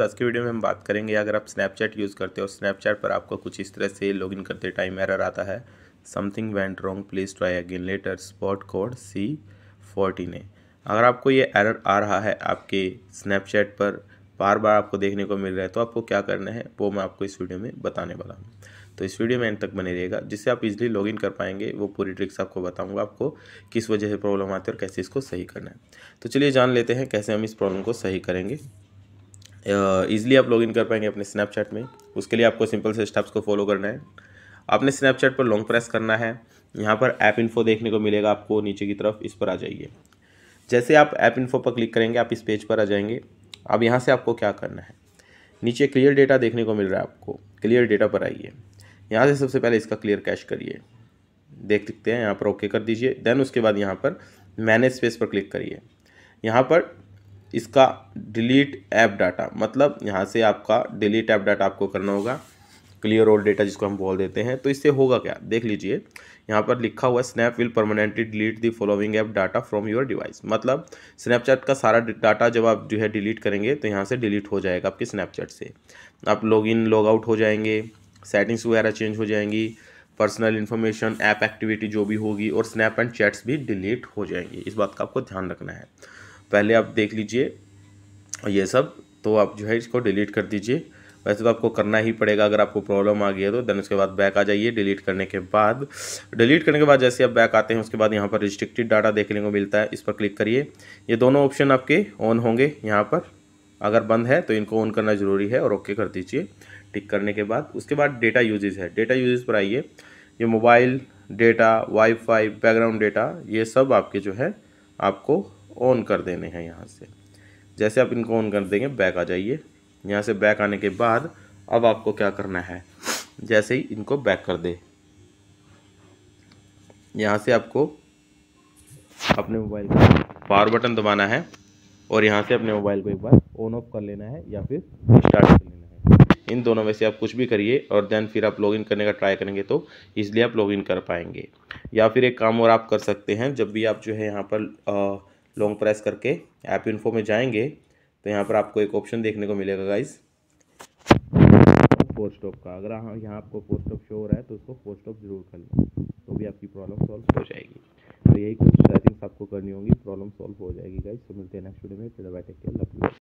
आज के वीडियो में हम बात करेंगे अगर आप स्नैपचैट यूज़ करते हो स्नैपचैट पर आपको कुछ इस तरह से लॉगिन करते टाइम एरर आता है something went wrong please try again later support code C fourteen A अगर आपको ये एरर आ रहा है आपके स्नैपचैट पर बार बार आपको देखने को मिल रहा है तो आपको क्या करना है वो मैं आपको इस वीडियो में बताने वाला हूँ तो इस वीडियो में एंड तक बने रहेगा जिससे आप इजीली लॉगिन कर पाएंगे वो पूरी ट्रिक्स आपको बताऊंगा आपको किस वजह से प्रॉब्लम आती है और कैसे इसको सही करना है तो चलिए जान लेते हैं कैसे हम इस प्रॉब्लम को सही करेंगे ईजिली आप लॉगिन कर पाएंगे अपने स्नैपचैट में उसके लिए आपको सिंपल से स्टेप्स को फॉलो करना है आपने स्नैपचैट पर लॉन्ग प्रेस करना है यहाँ पर ऐप इन्फो देखने को मिलेगा आपको नीचे की तरफ इस पर आ जाइए जैसे आप ऐप इन्फो पर क्लिक करेंगे आप इस पेज पर आ जाएंगे अब यहाँ से आपको क्या करना है नीचे क्लियर डेटा देखने को मिल रहा है आपको क्लियर डेटा पर आइए यहाँ से सबसे पहले इसका क्लियर कैश करिए देख सकते हैं यहाँ पर ओके कर दीजिए देन उसके बाद यहाँ पर मैनेज स्पेस पर क्लिक करिए यहाँ पर इसका डिलीट ऐप डाटा मतलब यहाँ से आपका डिलीट ऐप डाटा आपको करना होगा क्लियर ऑल डेटा जिसको हम बोल देते हैं तो इससे होगा क्या देख लीजिए यहाँ पर लिखा हुआ है snap will permanently delete the following app data from your device मतलब स्नैपचैट का सारा डाटा जब आप जो है डिलीट करेंगे तो यहाँ से डिलीट हो जाएगा आपके स्नैपचैट से आप लॉग इन लॉग आउट हो जाएंगे सेटिंग्स वगैरह चेंज हो जाएंगी पर्सनल इन्फॉर्मेशन ऐप एक्टिविटी जो भी होगी और स्नैप एंड चैट्स भी डिलीट हो जाएंगी इस बात का आपको ध्यान रखना है पहले आप देख लीजिए ये सब तो आप जो है इसको डिलीट कर दीजिए वैसे तो आपको करना ही पड़ेगा अगर आपको प्रॉब्लम आ गई है तो देन उसके बाद बैक आ जाइए डिलीट करने के बाद डिलीट करने के बाद जैसे आप बैक आते हैं उसके बाद यहाँ पर रिस्ट्रिक्टेड डाटा देखने को मिलता है इस पर क्लिक करिए ये दोनों ऑप्शन आपके ऑन होंगे यहाँ पर अगर बंद है तो इनको ऑन करना ज़रूरी है और ओके कर दीजिए टिक करने के बाद उसके बाद डेटा यूजेज है डेटा यूजेज पर आइए ये mobile data wifi background data ये सब आपके जो है आपको ऑन कर देने हैं यहाँ से जैसे आप इनको ऑन कर देंगे बैक आ जाइए यहाँ से बैक आने के बाद अब आपको क्या करना है जैसे ही इनको बैक कर दे यहाँ से आपको अपने मोबाइल का पावर बटन दबाना है और यहाँ से अपने मोबाइल को एक बार ऑन ऑफ कर लेना है या फिर स्टार्ट कर लेना है इन दोनों में से आप कुछ भी करिए और देन फिर आप लॉगिन करने का ट्राई करेंगे तो इसलिए आप लॉगिन कर पाएंगे या फिर एक काम और आप कर सकते हैं जब भी आप जो है यहाँ पर आ, लॉन्ग प्रेस करके ऐप इन्फो में जाएंगे तो यहाँ पर आपको एक ऑप्शन देखने को मिलेगा गाइस पोस्ट ऑफ का अगर हाँ यहाँ आपको पोस्ट ऑफ शो हो रहा है तो उसको पोस्ट ऑफ जरूर कर लें तो भी आपकी प्रॉब्लम सॉल्व हो जाएगी तो यही कुछ सेटिंग्स आपको करनी होगी प्रॉब्लम सॉल्व हो जाएगी गाइज़ तो मिलते हैं नेक्स्ट वीडियो में फिर बैठे के